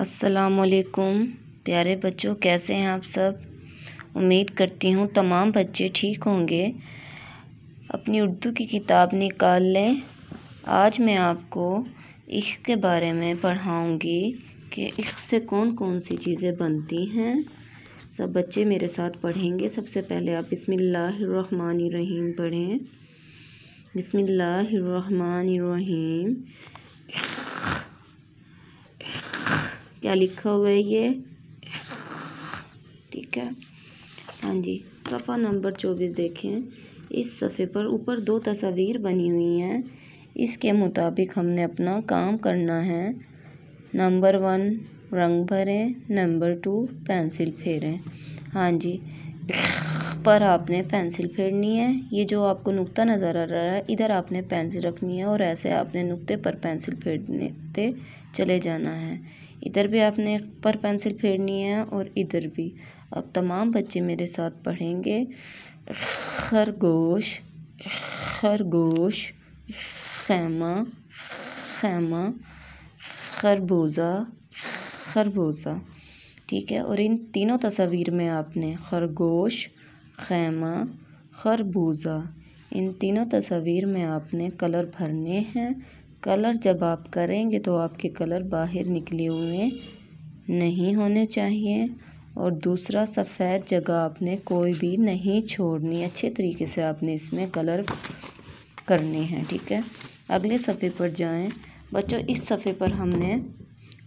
असलकुम प्यारे बच्चों कैसे हैं आप सब उम्मीद करती हूँ तमाम बच्चे ठीक होंगे अपनी उर्दू की किताब निकाल लें आज मैं आपको इख़ के बारे में पढ़ाऊँगी कि इख़ से कौन कौन सी चीज़ें बनती हैं सब बच्चे मेरे साथ पढ़ेंगे सबसे पहले आप बसमिल्लाम पढ़ें बसमिल्लाम क्या लिखा हुआ है ये ठीक है हाँ जी सफ़ा नंबर चौबीस देखें इस सफ़े पर ऊपर दो तस्वीर बनी हुई हैं इसके मुताबिक हमने अपना काम करना है नंबर वन रंग भरें नंबर टू पेंसिल फेरें हाँ जी पर आपने पेंसिल फेरनी है ये जो आपको नुक्ता नज़र आ रहा है इधर आपने पेंसिल रखनी है और ऐसे आपने नुक्ते पर पेंसिल फेरते चले जाना है इधर भी आपने पर पेंसिल फेरनी है और इधर भी अब तमाम बच्चे मेरे साथ पढ़ेंगे खरगोश खरगोश खैमा खैमा खरबूजा खरबूजा ठीक है और इन तीनों तस्वीर में आपने खरगोश खैमा खरबूजा इन तीनों तस्वीर में आपने कलर भरने हैं कलर जब आप करेंगे तो आपके कलर बाहर निकले हुए नहीं होने चाहिए और दूसरा सफ़ेद जगह आपने कोई भी नहीं छोड़नी अच्छे तरीके से आपने इसमें कलर करने हैं ठीक है अगले सफ़े पर जाएं बच्चों इस सफ़े पर हमने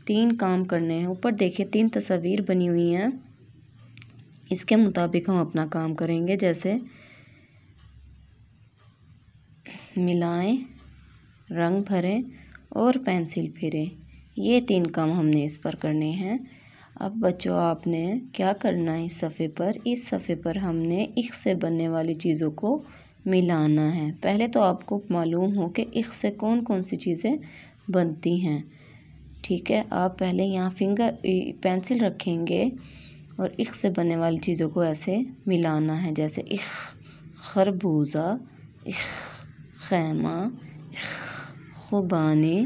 तीन काम करने हैं ऊपर देखिए तीन तस्वीर बनी हुई हैं इसके मुताबिक हम अपना काम करेंगे जैसे मिलाएं रंग भरें और पेंसिल फेरें ये तीन काम हमने इस पर करने हैं अब बच्चों आपने क्या करना है इस सफ़े पर इस सफ़े पर हमने इख से बनने वाली चीज़ों को मिलाना है पहले तो आपको मालूम हो कि इख से कौन कौन सी चीज़ें बनती हैं ठीक है आप पहले यहाँ फिंगर पेंसिल रखेंगे और इख से बनने वाली चीज़ों को ऐसे मिलाना है जैसे इख खरबूजा इख खैमा इख ख़ुबानी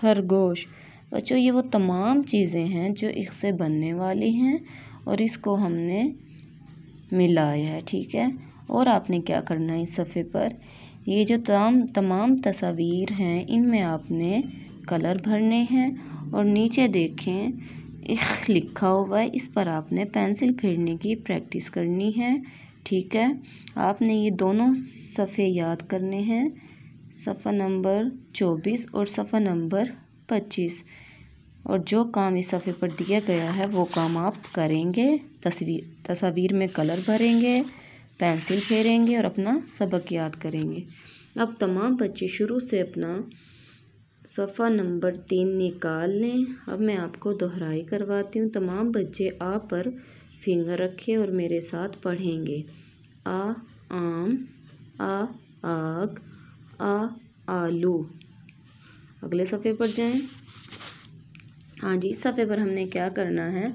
खरगोश बच्चों ये वो तमाम चीज़ें हैं जो इससे बनने वाली हैं और इसको हमने मिलाया है ठीक है और आपने क्या करना है इस सफ़े पर ये जो तमाम तमाम तस्वीर हैं इनमें आपने कलर भरने हैं और नीचे देखें इख लिखा हुआ है इस पर आपने पेंसिल फेरने की प्रैक्टिस करनी है ठीक है आपने ये दोनों सफ़े याद करने हैं सफ़ा नंबर चौबीस और सफ़ा नंबर पच्चीस और जो काम इस सफ़े पर दिया गया है वो काम आप करेंगे तस्वीर तस्वीर में कलर भरेंगे पेंसिल फेरेंगे और अपना सबक याद करेंगे अब तमाम बच्चे शुरू से अपना सफ़ा नंबर तीन निकाल लें अब मैं आपको दोहराई करवाती हूँ तमाम बच्चे आ पर फिंगर रखें और मेरे साथ पढ़ेंगे आ आम आ आग अ आलू अगले सफ़े पर जाएं हाँ जी इस सफ़े पर हमने क्या करना है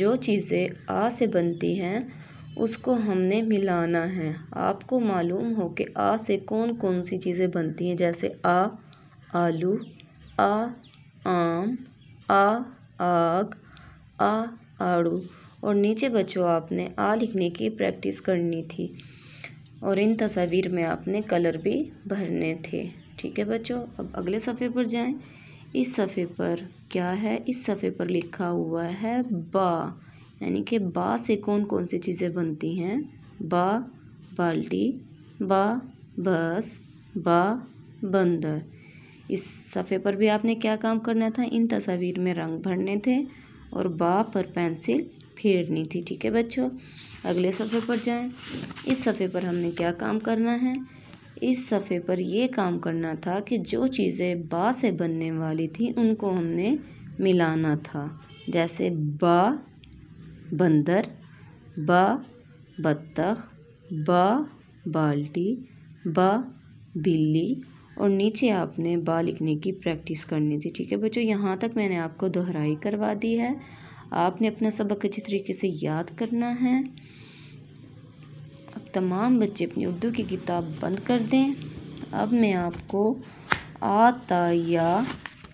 जो चीज़ें आ से बनती हैं उसको हमने मिलाना है आपको मालूम हो कि आ से कौन कौन सी चीज़ें बनती हैं जैसे आ आलू आ आम आ आग आ आड़ू और नीचे बच्चों आपने आ लिखने की प्रैक्टिस करनी थी और इन तस्वीर में आपने कलर भी भरने थे ठीक है बच्चों अब अगले सफ़े पर जाएं इस सफ़े पर क्या है इस सफ़े पर लिखा हुआ है बा यानी कि बा से कौन कौन सी चीज़ें बनती हैं बा बाल्टी बा बस बा बंदर इस सफ़े पर भी आपने क्या काम करना था इन तस्वीर में रंग भरने थे और बा पर पेंसिल फेरनी थी ठीक है बच्चों अगले सफ़े पर जाएं इस सफ़े पर हमने क्या काम करना है इस सफ़े पर ये काम करना था कि जो चीज़ें बा से बनने वाली थी उनको हमने मिलाना था जैसे बा बंदर बा बत्तख बा बाल्टी बा बिल्ली और नीचे आपने बा लिखने की प्रैक्टिस करनी थी ठीक है बच्चों यहाँ तक मैंने आपको दोहराई करवा दी है आपने अपना सबक अच्छी तरीके से याद करना है अब तमाम बच्चे अपनी उर्दू की किताब बंद कर दें अब मैं आपको आता या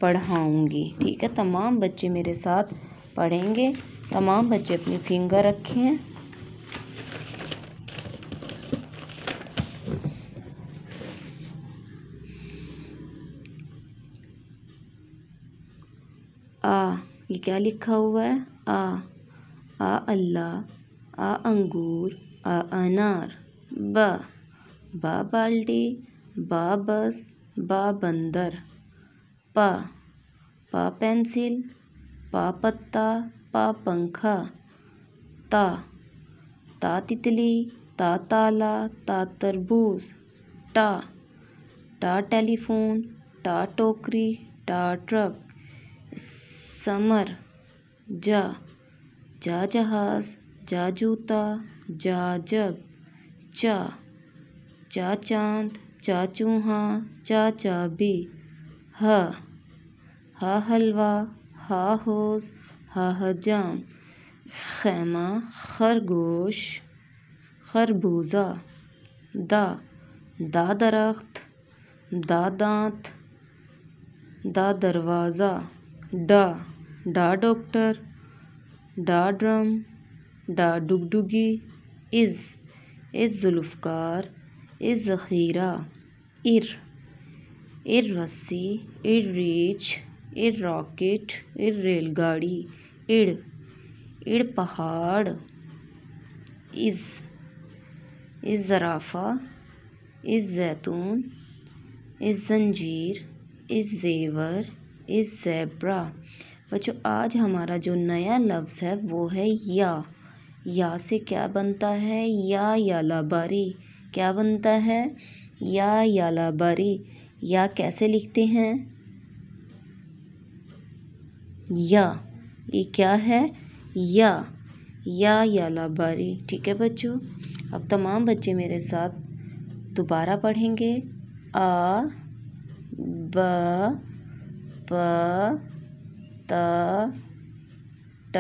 पढ़ाऊँगी ठीक है तमाम बच्चे मेरे साथ पढ़ेंगे तमाम बच्चे अपनी फिंगर रखें आ ये क्या लिखा हुआ है आ आ अल्लाह आ अंगूर आ अनार बा बा बाल्टी बा बस बा बंदर प पा पेंसिल पा पत्ता पा पंखा ता ता तितली ता ताला ता तरबूज टा टा टेलीफोन टा टोकरी टा ट्रक समर जा जा जहाज जा जूता जा जग चा चा चांद चा चूहा चा चाबी ह हा हलवा हा होस हा हजाम खैमा खरगोश खरबूजा दा दा दरख्त दा दांत दा दरवाज़ा डा डा डॉक्टर डा ड्रम डा डुगडुगी इज़ इज़ जुल्फ़कार इज़ ज़ख़ीरा इर इर रस्सी इर रीच इर रॉकेट इर रेलगाड़ी इड़ इड़ पहाड़ इज़ इज़ ज़राफ़ा इज़ जैतून इज़ जंजीर इज़ ज़ेवर इज़ ज़ेब्रा बच्चों आज हमारा जो नया लफ्ज़ है वो है या या से क्या बनता है या याला बारी क्या बनता है या याला बारी या कैसे लिखते हैं या ये क्या है या या याला बारी ठीक है बच्चों अब तमाम बच्चे मेरे साथ दोबारा पढ़ेंगे आ ब प त ट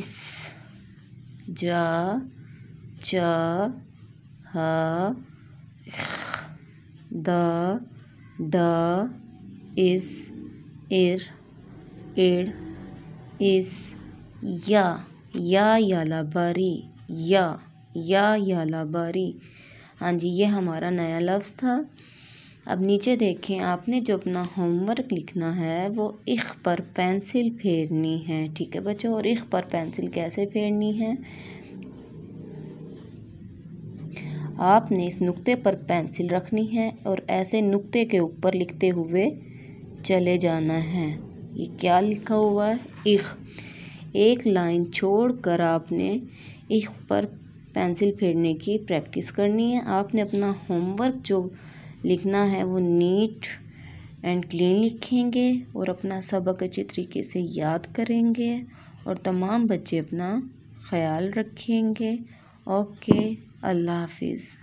इस ज च ह द ड इस इर इड इस या या याला बारी या या याला बारी हाँ जी ये हमारा नया लफ्ज़ था अब नीचे देखें आपने जो अपना होमवर्क लिखना है वो इख पर पेंसिल फेरनी है ठीक है बच्चों और इख पर पेंसिल कैसे फेरनी है आपने इस नुक्ते पर पेंसिल रखनी है और ऐसे नुक्ते के ऊपर लिखते हुए चले जाना है ये क्या लिखा हुआ है इख एक लाइन छोड़कर आपने इख पर पेंसिल फेरने की प्रैक्टिस करनी है आपने अपना होमवर्क जो लिखना है वो नीट एंड क्लीन लिखेंगे और अपना सबक अच्छे तरीके से याद करेंगे और तमाम बच्चे अपना ख्याल रखेंगे ओके अल्लाह हाफिज़